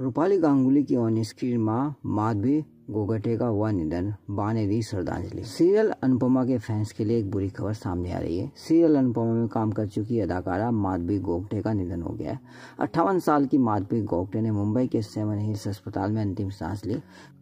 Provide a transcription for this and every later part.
रूपाली गांगुली की on screen माँ माधवी गोगटे का हुआ निधन बा ने दी श्रद्धांजलि सीरियल अनुपमा के फैंस के लिए एक बुरी खबर सामने आ रही है सीरियल अनुपमा में काम कर चुकी अदाकारा माधवी गोगटे का निधन हो गया है अट्ठावन साल की माधवी गोगटे ने मुंबई के सेवन हिल्स अस्पताल में अंतिम सांस ली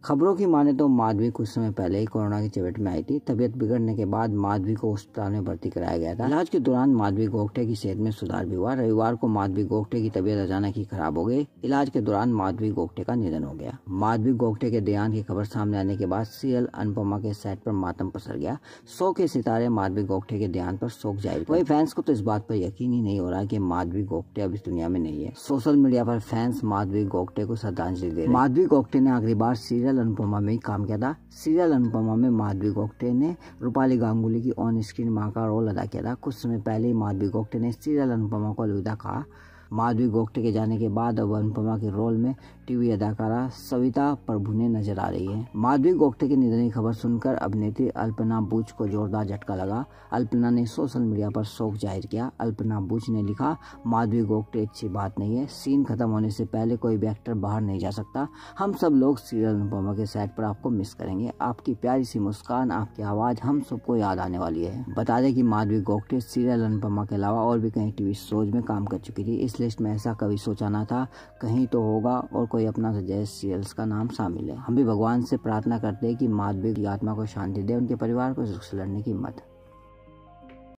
खबरों की माने तो माधवी कुछ समय पहले ही कोरोना की चपेट में आई थी तबियत बिगड़ने के बाद माधवी को अस्पताल में भर्ती कराया गया था इलाज के दौरान माधवी गोगटे की सेहत में सुधार भी हुआ रविवार को माधवी गोगटे की तबियत अचानक ही खराब हो गई इलाज के दौरान माधवी गोगटे का निधन हो गया माधवी गोगटे के देहांत की खबर खबर सामने आने के बाद सीएल अनुपमा के सेट पर मातम पसर गया शो के सितारे माधवी गोखटे के ध्यान पर सोख जाए वही फैंस को तो इस बात पर यकीन ही नहीं हो रहा कि माधवी गोखटे अब इस दुनिया में नहीं है सोशल मीडिया पर फैंस माधवी गोखटे को श्रद्धांजलि दे माधवी गोखटे ने आखिरी बार सीरियल अनुपमा में ही काम किया था सीरियल अनुपमा में माधवी गोखटे ने रूपाली गांगुली की ऑन स्क्रीन माँ का रोल अदा किया था कुछ समय पहले ही माधवी गोखटे ने सीरियल अनुपमा को अलविदा कहा माधवी गोखटे के जाने के बाद अब अनुपमा के रोल में टीवी अदाकारा सविता ने नजर आ रही है माधवी गोखटे के निधन की खबर सुनकर अभिनेत्री अल्पना बुच को जोरदार झटका लगा अल्पना ने सोशल मीडिया पर शोक जाहिर किया अल्पना बुच ने लिखा माधवी गोखटे अच्छी बात नहीं है सीन खत्म होने से पहले कोई भी एक्टर बाहर नहीं जा सकता हम सब लोग सीरियल अनुपमा के सेट पर आपको मिस करेंगे आपकी प्यारी सी मुस्कान आपकी आवाज़ हम सबको याद आने वाली है बता दें की माधवी गोखटे सीरियल अनुपमा के अलावा और भी कई टीवी शोज में काम कर चुकी थी इस लिस्ट में ऐसा कभी सोचा ना था कहीं तो होगा और कोई अपना सजेस्ट सीरियल्स का नाम शामिल है हम भी भगवान से प्रार्थना करते हैं कि माधवी की आत्मा को शांति दे उनके परिवार को सुख से लड़ने की हिम्मत